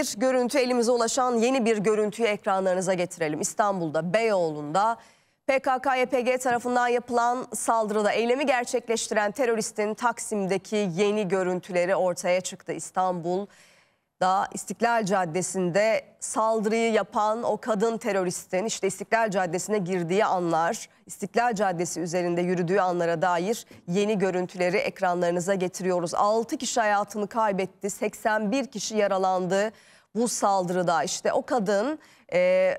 Bir görüntü elimize ulaşan yeni bir görüntüyü ekranlarınıza getirelim. İstanbul'da Beyoğlu'nda PKK-YPG tarafından yapılan saldırıda eylemi gerçekleştiren teröristin Taksim'deki yeni görüntüleri ortaya çıktı. İstanbul daha İstiklal Caddesi'nde saldırıyı yapan o kadın teröristin işte İstiklal Caddesi'ne girdiği anlar, İstiklal Caddesi üzerinde yürüdüğü anlara dair yeni görüntüleri ekranlarınıza getiriyoruz. 6 kişi hayatını kaybetti, 81 kişi yaralandı bu saldırıda. İşte o kadın e,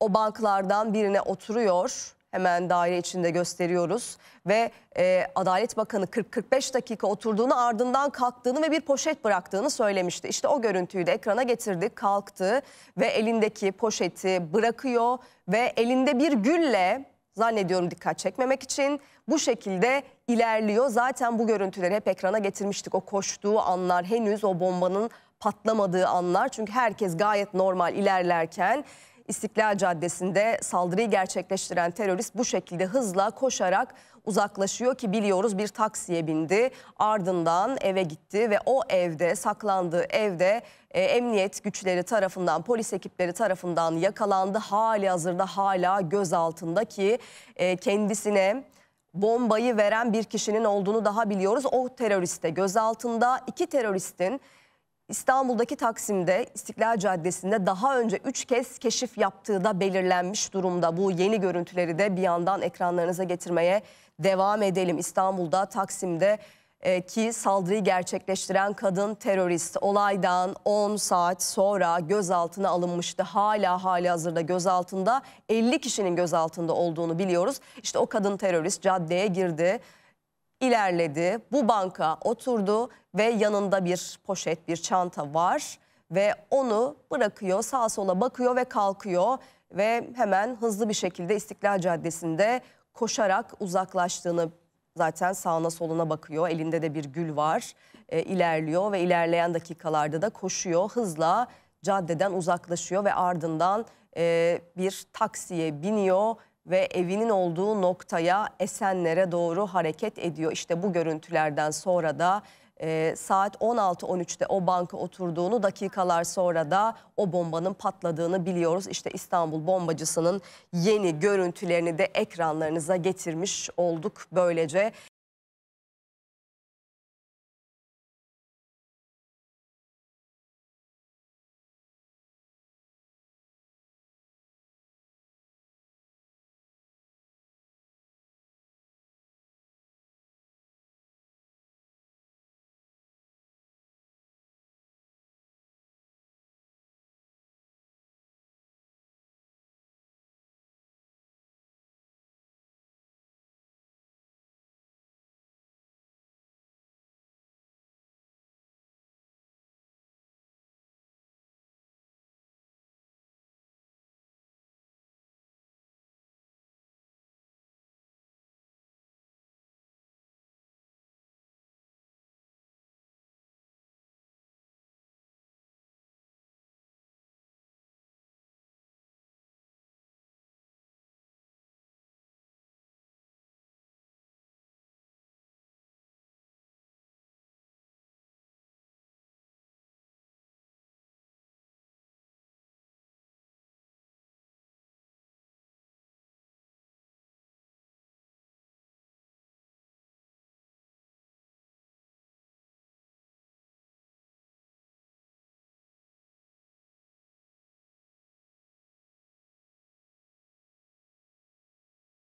o banklardan birine oturuyor hemen daire içinde gösteriyoruz. Ve e, Adalet Bakanı 40-45 dakika oturduğunu ardından kalktığını ve bir poşet bıraktığını söylemişti. İşte o görüntüyü de ekrana getirdik. Kalktı ve elindeki poşeti bırakıyor ve elinde bir gülle zannediyorum dikkat çekmemek için bu şekilde ilerliyor. Zaten bu görüntüleri hep ekrana getirmiştik. O koştuğu anlar henüz o bombanın patlamadığı anlar. Çünkü herkes gayet normal ilerlerken İstiklal Caddesi'nde saldırıyı gerçekleştiren terörist bu şekilde hızla koşarak uzaklaşıyor ki biliyoruz bir taksiye bindi. Ardından eve gitti ve o evde saklandığı evde e, emniyet güçleri tarafından polis ekipleri tarafından yakalandı. Hali hazırda hala gözaltında ki e, kendisine bombayı veren bir kişinin olduğunu daha biliyoruz. O teröriste gözaltında iki teröristin İstanbul'daki Taksim'de İstiklal Caddesi'nde daha önce 3 kez keşif yaptığı da belirlenmiş durumda. Bu yeni görüntüleri de bir yandan ekranlarınıza getirmeye devam edelim. İstanbul'da Taksim'de e, ki saldırıyı gerçekleştiren kadın terörist olaydan 10 saat sonra gözaltına alınmıştı. Hala hali hazırda gözaltında 50 kişinin gözaltında olduğunu biliyoruz. İşte o kadın terörist caddeye girdi ilerledi. Bu banka oturdu ve yanında bir poşet, bir çanta var ve onu bırakıyor, sağ sola bakıyor ve kalkıyor ve hemen hızlı bir şekilde İstiklal Caddesi'nde koşarak uzaklaştığını zaten sağına soluna bakıyor. Elinde de bir gül var. E, ilerliyor ve ilerleyen dakikalarda da koşuyor. Hızla caddeden uzaklaşıyor ve ardından e, bir taksiye biniyor ve evinin olduğu noktaya Esenler'e doğru hareket ediyor. İşte bu görüntülerden sonra da e, saat 16.13'te o banka oturduğunu dakikalar sonra da o bombanın patladığını biliyoruz. İşte İstanbul bombacısının yeni görüntülerini de ekranlarınıza getirmiş olduk böylece.